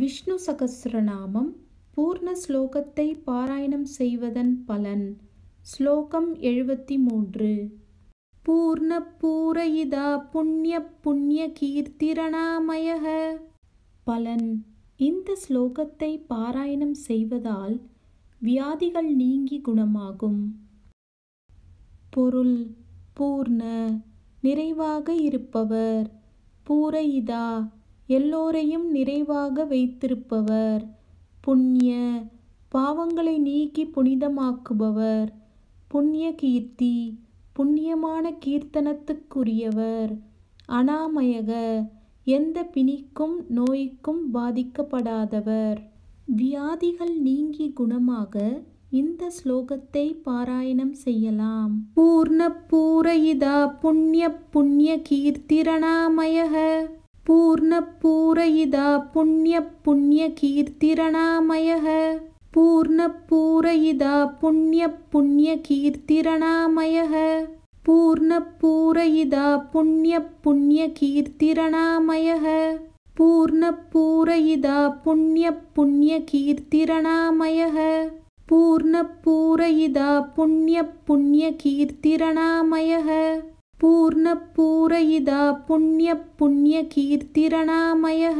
விஷ்ணு சகசிரநாமம் பூர்ண ஸ்லோகத்தை பாராயணம் செய்வதன் பலன் ஸ்லோகம் எழுபத்தி மூன்று பூர்ண பூரயிதா புண்ணிய புண்ணிய கீர்த்திரணாமய பலன் இந்த ஸ்லோகத்தை பாராயணம் செய்வதால் வியாதிகள் நீங்கி குணமாகும் பொருள் பூர்ண நிறைவாக இருப்பவர் பூரயிதா எல்லோரையும் நிறைவாக வைத்திருப்பவர் புண்ணிய பாவங்களை நீக்கி புனிதமாக்குபவர் புண்ணிய கீர்த்தி புண்ணியமான கீர்த்தனத்துக்குரியவர் அனாமயக எந்த பிணிக்கும் நோய்க்கும் பாதிக்கப்படாதவர் வியாதிகள் நீங்கி குணமாக இந்த ஸ்லோகத்தை பாராயணம் செய்யலாம் பூர்ண பூரயிதா புண்ணிய புண்ணிய கீர்த்திரணாமயக पूर्णपूरयिदा पुण्यपुण्यकीर्तिरणामयः पूर्णपूरयिदा पुण्यपुण्यकीर्तिरणामयः पूर्णपूरयिदा पुण्यपुण्यकीर्तिरणामयः पूर्णपूरयिदा पुण्यपुण्यकीर्तिरणामयः पूर्णपूरयिदा पुण्यपुण्यकीर्तिरणामयः पूर्णपूरयिदा पुण्यपुण्यकीर्तिरणामयः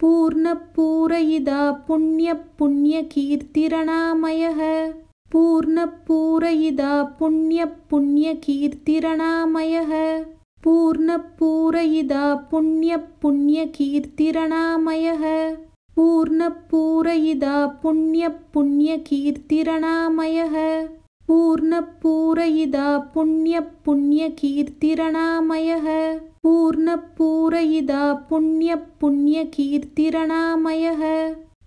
पूर्णपूरयिदा पुण्यपुण्यकीर्तिरणामयः पूर्णपूरयिदा पूर्ण पूर्णपूरयिदा पुण्यपुण्यकीर्तिरणामयः पूर्णपूरयिदा पुण्यपुण्यकीर्तिरणामयः पूर्णपूरयिदा पुण्यपुण्यकीर्तिरणामयः पूर्णपूरयिदा पुण्यपुण्यकीर्तिरणामयः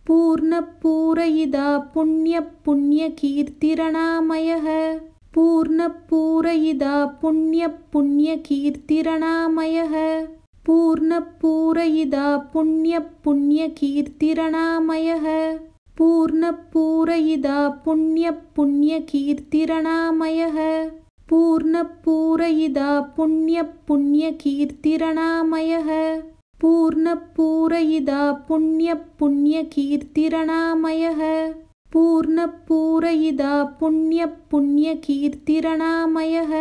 पूर्णपूरयिदा पूर्ण पूर्णपूरयिदा पुण्यपुण्यकीर्तिरणामयः पूर्णपूरयिदा पुण्यपुण्यकीर्तिरणामयः पूर्णपूरयिदा पुण्यपुण्यकीर्तिरणामयः पूर्णपूरयिदा पुण्यपुण्यकीर्तिरणामयः पूर्णपूरयिदा पुण्यपुण्यकीर्तिरणामयः पूर्णपूरयिदा पुण्यपुण्यकीर्तिरणामयः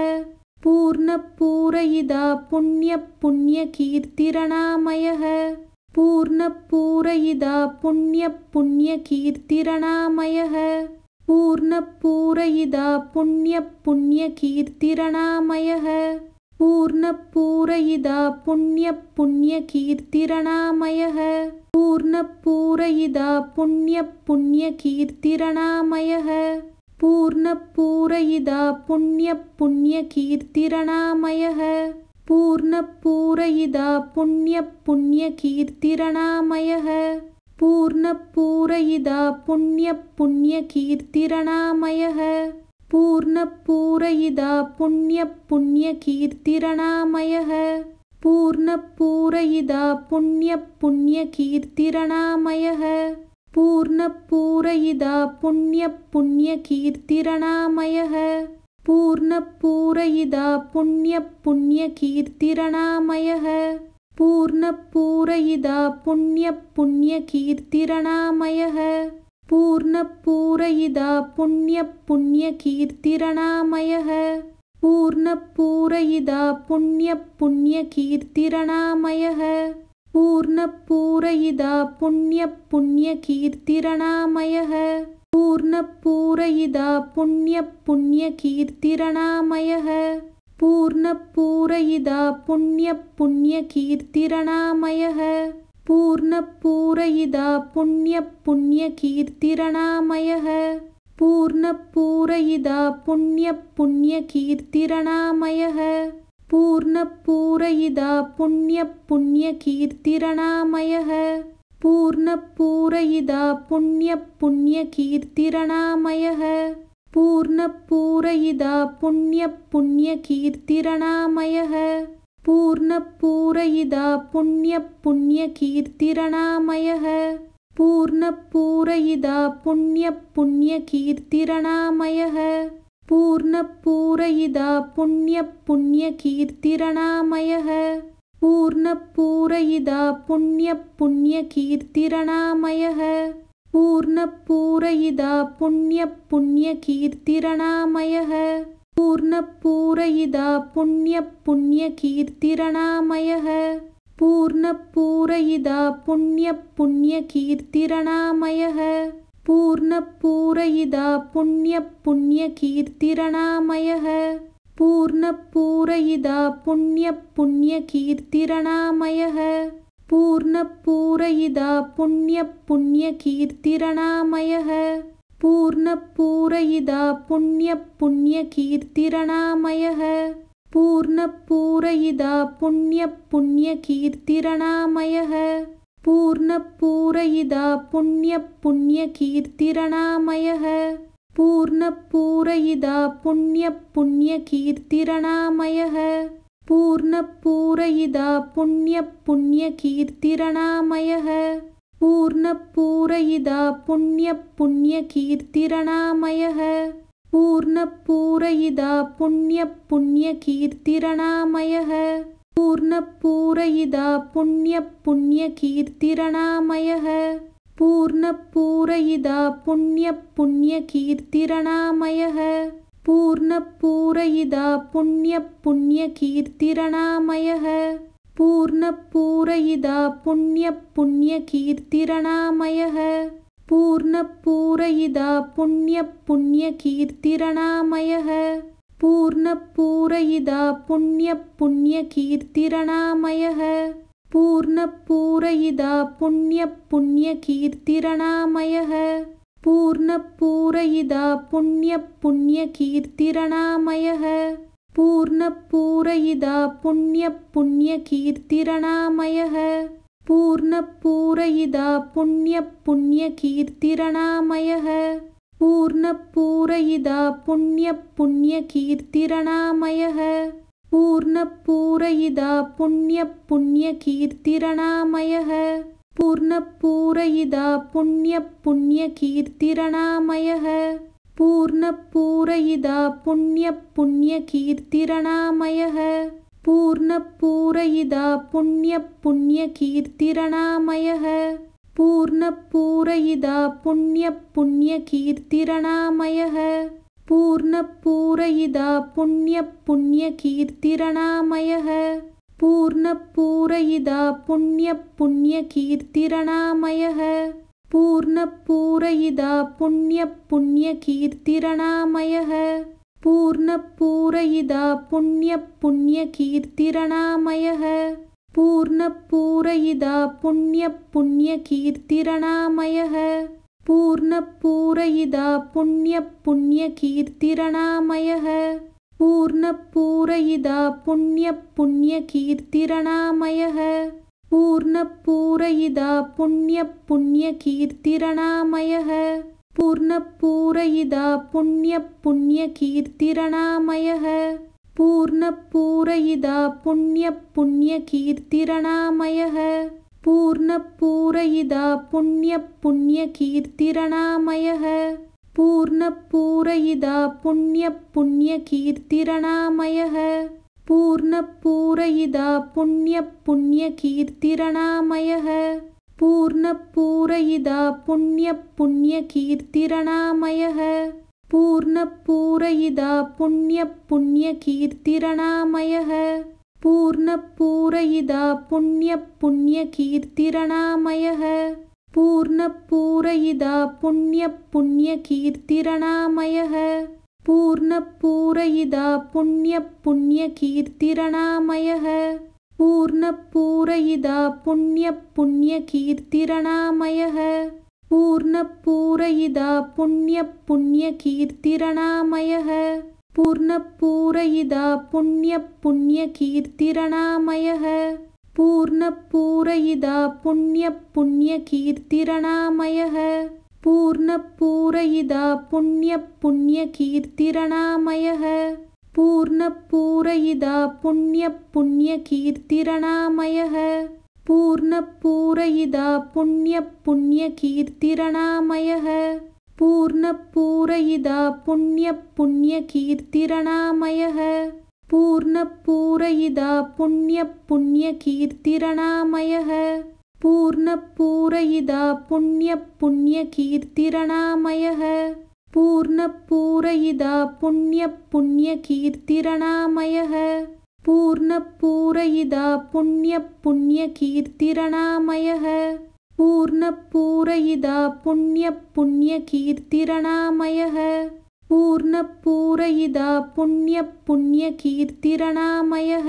पूर्णपूरयिदा पुण्यपुण्यकीर्तिरणामयः पूर्णपूरयिदा पुण्यपुण्यकीर्तिरणामयः पूर्णपूरयिदा पुण्यपुण्यकीर्तिरणामयः पूर्णपूरयिदा पूर्ण पूर्णपूरयिदा पुण्यपुण्यकीर्तिरणामयः पूर्णपूरयिदा पुण्यपुण्यकीर्तिरणामयः पूर्णपूरयिदा पुण्यपुण्यकीर्तिरणामयः पूर्णपूरयिदा पुण्यपुण्यकीर्तिरणामयः पूर्णपूरयिदा पुण्यपुण्यकीर्तिरणामयः पूर्णपूरयिदा पुण्यपुण्यकीर्तिरणामयः पूर्णपूरयिदा पुण्यपुण्यकीर्तिरणामयः पूर्णपूरयिदा पुण्यपुण्यकीर्तिरणामयः पूर्णपूरयिदा पुण्यपुण्यकीर्तिरणामयः पूर्णपूरयिदा पुण्यपुण्यकीर्तिरणामयः पूर्णपूरयिदा पुण्यपुण्यकीर्तिरणामयः पूर्णपूरयिदा पुण्यपुण्यकीर्तिरणामयः पूर्णपूरयिदा पुण्यपुण्यकीर्तिरणामयः पूर्णपूरयिदा पुण्यपुण्यकीर्तिरणामयः पूर्णपूरयिदा पुण्यपुण्यकीर्तिरणामयः पूर्णपूरयिदा पुण्यपुण्यकीर्तिरणामयः पूर्णपूरयिदा पुण्यपुण्यकीर्तिरणामयः पूर्णपूरयिदा पुण्यपुण्यकीर्तिरणामयः पूर्णपूरयिदा पुण्यपुण्यकीर्तिरणामयः पूर्णपूरयिदा पुण्यपुण्यकीर्तिरणामयः पूर्णपूरयिदा पुण्यपुण्यकीर्तिरणामयः पूर्णपूरयिदा पुण्यपुण्यकीर्तिरणामयः पूर्णपूरयिदा पुण्यपुण्यकीर्तिरणामयः पूर्णपूरयिदा पुण्यपुण्यकीर्तिरणामयः पूर्णपूरयिदा पुण्यपुण्यकीर्तिरणामयः पूर्णपूरयिदा पुण्यपुण्यकीर्तिरणामयः पूर्णपूरयिदा पुण्यपुण्यकीर्तिरणामयः पूर्णपूरयिदा पुण्यपुण्यकीर्तिरणामयः पूर्णपूरयिदा पुण्यपुण्यकीर्तिरणामयः पूर्णपूरयिदा पुण्यपुण्यकीर्तिरणामयः पूर्णपूरयिदा पुण्यपुण्यकीर्तिरणामयः पूर्णपूरयिदा पुण्यपुण्यकीर्तिरणामयः पूर्णपूरयिदा पुण्यपुण्यकीर्तिरणामयः पूर्णपूरयिदा पुण्यपुण्यकीर्तिरणामयः पूर्णपूरयिदा पुण्यपुण्यकीर्तिरणामयः पूर्णपूरयिदा पुण्यपुण्यकीर्तिरणामयः पूर्णपूरयिदा पुण्यपुण्यकीर्तिरणामयः पूर्णपूरयिदा पुण्यपुण्यकीर्तिरणामयः पूर्णपूरयिदा पुण्यपुण्यकीर्तिरणामयः पूर्णपूरयिदा पुण्यपुण्यकीर्तिरणामयः पूर्णपूरयिदा पुण्यपुण्यकीर्तिरणामयः पूर्णपूरयिदा पुण्यपुण्यकीर्तिरणामयः पूर्णपूरयिदा पुण्यपुण्यकीर्तिरणामयः पूर्णपूरयिदा पुण्यपुण्यकीर्तिरणामयः पूर्णपूरयिदा पुण्यपुण्यकीर्तिरणामयः पूर्णपूरयिदा पुण्यपुण्यकीर्तिरणामयः पूर्णपूरयिदा पुण्यपुण्यकीर्तिरणामयः पूर्णपूरयिदा पुण्यपुण्यकीर्तिरणामयः पूर्णपूरयिदा पुण्यपुण्यकीर्तिरणामयः पूर्णपूरयिदा पुण्यपुण्यकीर्तिरणामयः पूर्णपूरयिदा पुण्यपुण्यकीर्तिरणामयः पूर्णपूरयिदा पुण्यपुण्यकीर्तिरणामयः पूर्णपूरयिदा पुण्यपुण्यकीर्तिरणामयः पूर्णपूरयिदा पुण्यपुण्यकीर्तिरणामयः पूर्णपूरयिदा पुण्यपुण्यकीर्तिरणामयः पूर्णपूरयिदा पुण्यपुण्यकीर्तिरणामयः पूर्णपूरयिदा पुण्यपुण्यकीर्तिरणामयः पूर्णपूरयिदा पुण्यपुण्यकीर्तिरणामयः पूर्णपूरयिदा पुण्यपुण्यकीर्तिरणामयः पूर्णपूरयिदा पुण्यपुण्यकीर्तिरणामयः पूर्णपूरयिदा पुण्यपुण्यकीर्तिरणामयः पूर्णपूरयिदा पुण्यपुण्यकीर्तिरणामयः पूर्णपूरयिदा पुण्यपुण्यकीर्तिरणामयः पूर्णपूरयिदा पुण्यपुण्यकीर्तिरणामयः पूर्णपूरयिदा पुण्यपुण्यकीर्तिरणामयः पूर्णपूरयिदा पुण्यपुण्यकीर्तिरणामयः पूर्णपूरयिदा पुण्यपुण्यकीर्तिरणामयः पूर्णपूरयिदा पुण्यपुण्यकीर्तिरणामयः पूर्णपूरयिदा पुण्यपुण्यकीर्तिरणामयः पूर्णपूरयिदा पूर्ण पूर्णपूरयिदा पुण्यपुण्यकीर्तिरणामयः पूर्णपूरयिदा पुण्यपुण्यकीर्तिरणामयः पूर्णपूरयिदा पुण्यपुण्यकीर्तिरणामयः पूर्णपूरयिदा पुण्यपुण्यकीर्तिरणामयः पूर्णपूरयिदा पुण्यपुण्यकीर्तिरणामयः पूर्णपूरयिदा पुण्यपुण्यकीर्तिरणामयः पूर्णपूरयिदा पुण्यपुण्यकीर्तिरणामयः पूर्णपूरयिदा पुण्यपुण्यकीर्तिरणामयः पूर्णपूरयिदा पुण्यपुण्यकीर्तिरणामयः पूर्णपूरयिदा पुण्यपुण्यकीर्तिरणामयः पूर्णपूरयिदा पुण्यपुण्यकीर्तिरणामयः पूर्णपूरयिदा पुण्यपुण्यकीर्तिरणामयः पूर्णः पुण्यपुण्यकीर्तिरणामयः पूर्णः पुण्यपुण्यकीर्तिरणामयः